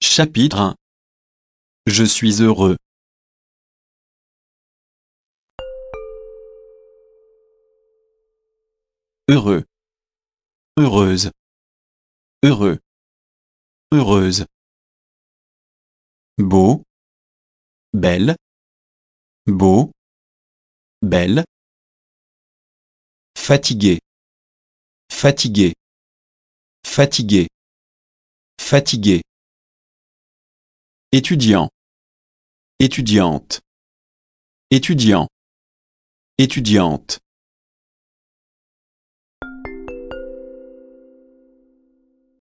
Chapitre 1 Je suis heureux. Heureux. Heureuse. Heureux. Heureuse. Beau. Belle. Beau. Belle. Fatigué. Fatigué. Fatigué. Fatigué. Étudiant étudiante étudiant étudiante